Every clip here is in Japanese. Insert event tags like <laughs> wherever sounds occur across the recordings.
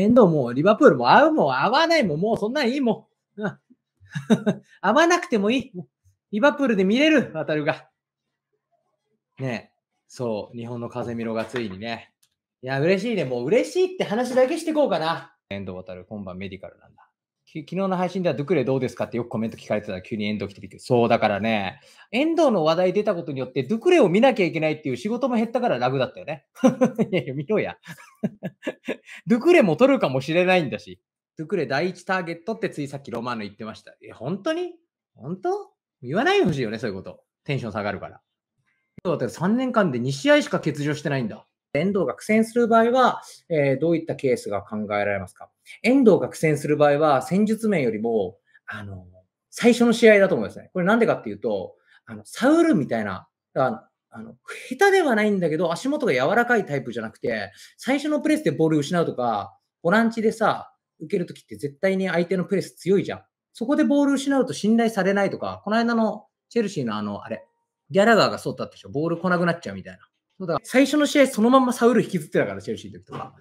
遠藤もリバプールも合うも合わないももうそんなんいいもん。ん、合 <laughs> わなくてもいい。リバプールで見れる、渡るが。ねそう、日本の風見ろがついにね。いや、嬉しいね。もう嬉しいって話だけしていこうかな。遠藤渡る、今晩メディカルなんだ。昨日の配信ではドゥクレどうですかってよくコメント聞かれてたら急に遠藤来てびっくり。そうだからね、遠藤の話題出たことによってドゥクレを見なきゃいけないっていう仕事も減ったから楽だったよね。<laughs> いやいや、見ろや。<laughs> ドゥクレも取るかもしれないんだし。ドゥクレ第一ターゲットってついさっきロマンの言ってました。え、本当に本当言わないでほしいよね、そういうこと。テンション下がるから。だって3年間で2試合しか欠場してないんだ。遠藤が苦戦する場合は、えー、どういったケースが考えられますか遠藤が苦戦する場合は、戦術面よりも、あの、最初の試合だと思いますね。これなんでかっていうと、あの、サウルみたいな、あの、下手ではないんだけど、足元が柔らかいタイプじゃなくて、最初のプレスでボール失うとか、ボランチでさ、受けるときって絶対に相手のプレス強いじゃん。そこでボール失うと信頼されないとか、この間のチェルシーのあの、あれ、ギャラガーがそうだったでしょ、ボール来なくなっちゃうみたいな。そうだ最初の試合そのままサウル引きずってたから、チェルシーの時とか。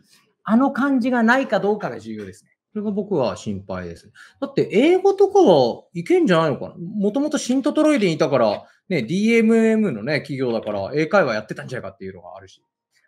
あの感じがないかどうかが重要ですね。それが僕は心配です。だって、英語とかはいけんじゃないのかなもともとシントトロイデンいたから、ね、DMM のね、企業だから、英会話やってたんじゃないかっていうのがあるし。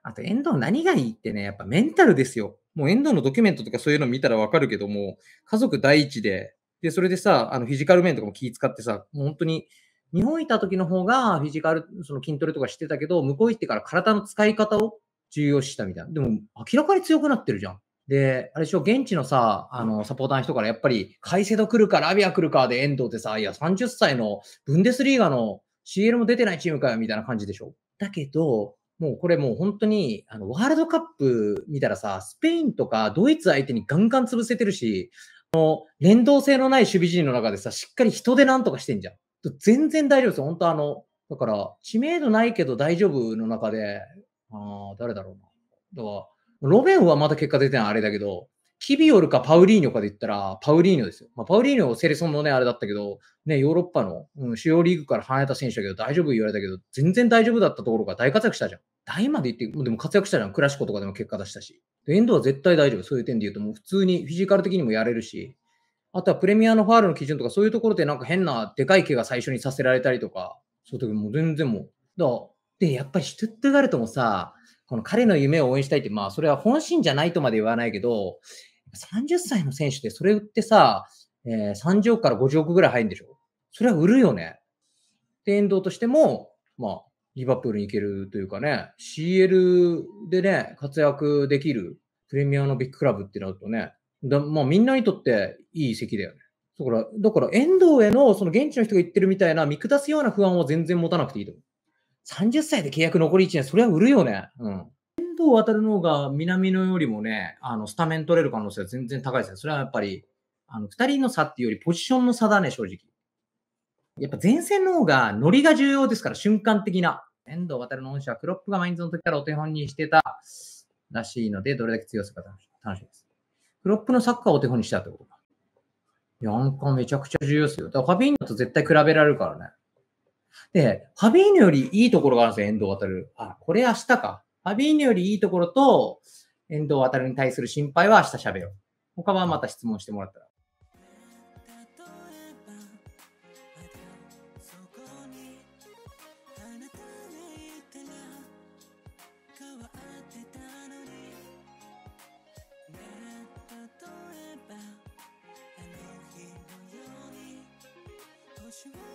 あと、遠藤何がいいってね、やっぱメンタルですよ。もう遠藤のドキュメントとかそういうの見たらわかるけども、家族第一で、で、それでさ、あの、フィジカル面とかも気使ってさ、もう本当に、日本行った時の方がフィジカル、その筋トレとかしてたけど、向こう行ってから体の使い方を重要視したみたいな。でも、明らかに強くなってるじゃん。で、あれでしょ、現地のさ、あの、サポーターの人から、やっぱり、カイセド来るか、ラビア来るかで遠藤ってさ、いや、30歳のブンデスリーガの CL も出てないチームかよ、みたいな感じでしょ。だけど、もうこれもう本当に、あの、ワールドカップ見たらさ、スペインとかドイツ相手にガンガン潰せてるし、もう、連動性のない守備陣の中でさ、しっかり人でなんとかしてんじゃん。全然大丈夫ですよ。本当あの、だから、知名度ないけど大丈夫の中で、ああ、誰だろうな。だから、ロメンはまた結果出てないあれだけど、キビオルかパウリーニョかで言ったら、パウリーニョですよ。まあ、パウリーニョ、セレソンのね、あれだったけど、ね、ヨーロッパの、うん、主要リーグから離れた選手だけど、大丈夫言われたけど、全然大丈夫だったところが大活躍したじゃん。大まで言って、でも活躍したじゃん。クラシコとかでも結果出したし。エンドは絶対大丈夫。そういう点で言うと、もう普通にフィジカル的にもやれるし、あとはプレミアのファールの基準とか、そういうところでなんか変な、でかい怪我最初にさせられたりとか、そういう時も全然もう、だから、で、やっぱりシュトゥットガルトもさ、この彼の夢を応援したいって、まあ、それは本心じゃないとまで言わないけど、30歳の選手でそれ売ってさ、えー、30億から50億ぐらい入るんでしょそれは売るよね。で、遠藤としても、まあ、リバプールに行けるというかね、CL でね、活躍できるプレミアのビッグクラブってなるとね、だまあ、みんなにとっていい席だよね。だから、だから遠藤へのその現地の人が言ってるみたいな見下すような不安は全然持たなくていいと思う。30歳で契約残り1年、それは売るよね。うん。遠藤渡るの方が南野よりもね、あの、スタメン取れる可能性は全然高いですね。それはやっぱり、あの、二人の差っていうよりポジションの差だね、正直。やっぱ前線の方がノリが重要ですから、瞬間的な。遠藤渡るの恩師はクロップがマインズの時からお手本にしてたらしいので、どれだけ強さか楽しみです。クロップのサッカーをお手本にしたってことか。いや、めちゃくちゃ重要ですよ。だからファビーニョと絶対比べられるからね。で、ファビーニよりいいところがあるんですよ、遠藤渡る。あ、これ明日か。ファビーニよりいいところと、遠藤渡るに対する心配は明日喋ろう。他はまた質問してもらったら。you